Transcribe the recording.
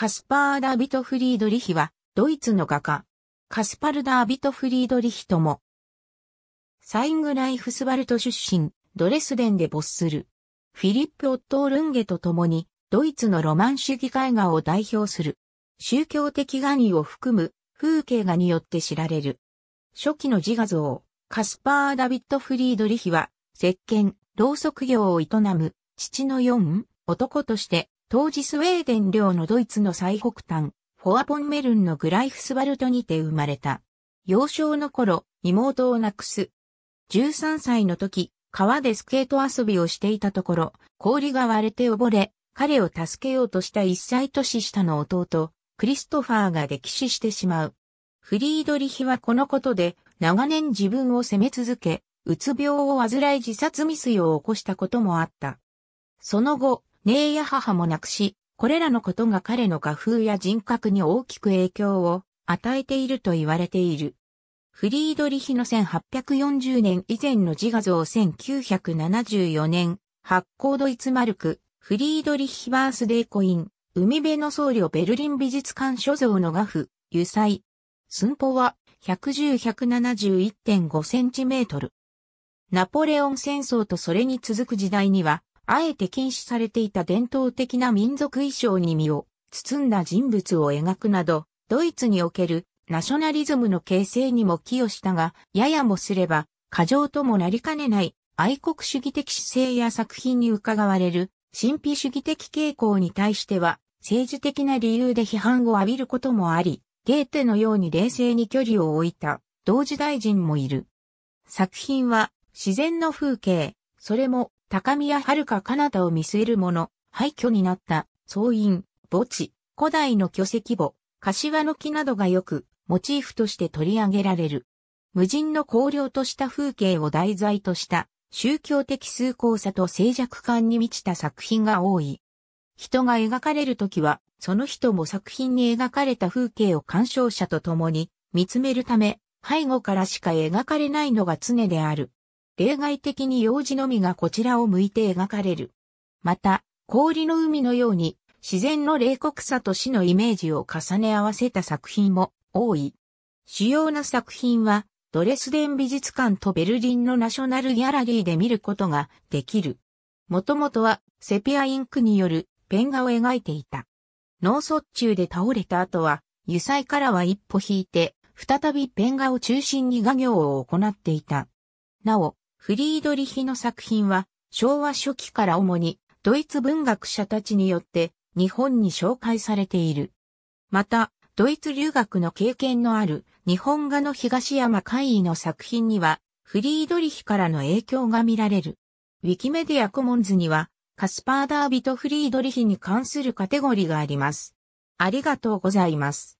カスパー・ダービト・フリードリヒは、ドイツの画家。カスパルダービト・フリードリヒとも。サイングライフスバルト出身、ドレスデンで没する。フィリップ・オットー・ルンゲと共に、ドイツのロマン主義絵画を代表する。宗教的画にを含む風景画によって知られる。初期の自画像、カスパー・ダビット・フリードリヒは、石鹸、ろうそく業を営む、父の四男として、当時スウェーデン領のドイツの最北端、フォアポンメルンのグライフスバルトにて生まれた。幼少の頃、妹を亡くす。13歳の時、川でスケート遊びをしていたところ、氷が割れて溺れ、彼を助けようとした1歳年下の弟、クリストファーが溺死してしまう。フリードリヒはこのことで、長年自分を責め続け、うつ病を患い自殺未遂を起こしたこともあった。その後、姉や母も亡くし、これらのことが彼の画風や人格に大きく影響を与えていると言われている。フリードリヒの1840年以前の自画像1974年、発行ドイツマルク、フリードリヒバースデーコイン、海辺の僧侶ベルリン美術館所蔵の画布、油彩。寸法は110-171.5センチメートル。ナポレオン戦争とそれに続く時代には、あえて禁止されていた伝統的な民族衣装に身を包んだ人物を描くなど、ドイツにおけるナショナリズムの形成にも寄与したが、ややもすれば、過剰ともなりかねない愛国主義的姿勢や作品に伺われる神秘主義的傾向に対しては、政治的な理由で批判を浴びることもあり、ゲーテのように冷静に距離を置いた同時大臣もいる。作品は自然の風景、それも高宮遥か彼方を見据える者、廃墟になった、総員、墓地、古代の巨石墓、柏の木などがよく、モチーフとして取り上げられる。無人の荒涼とした風景を題材とした、宗教的崇高さと静寂感に満ちた作品が多い。人が描かれるときは、その人も作品に描かれた風景を鑑賞者と共に見つめるため、背後からしか描かれないのが常である。例外的に用事のみがこちらを向いて描かれる。また、氷の海のように自然の冷酷さと死のイメージを重ね合わせた作品も多い。主要な作品はドレスデン美術館とベルリンのナショナルギャラリーで見ることができる。もともとはセピアインクによるペン画を描いていた。脳卒中で倒れた後は油彩からは一歩引いて再びペン画を中心に画業を行っていた。なお、フリードリヒの作品は、昭和初期から主にドイツ文学者たちによって日本に紹介されている。また、ドイツ留学の経験のある日本画の東山会議の作品には、フリードリヒからの影響が見られる。ウィキメディアコモンズには、カスパーダービとフリードリヒに関するカテゴリーがあります。ありがとうございます。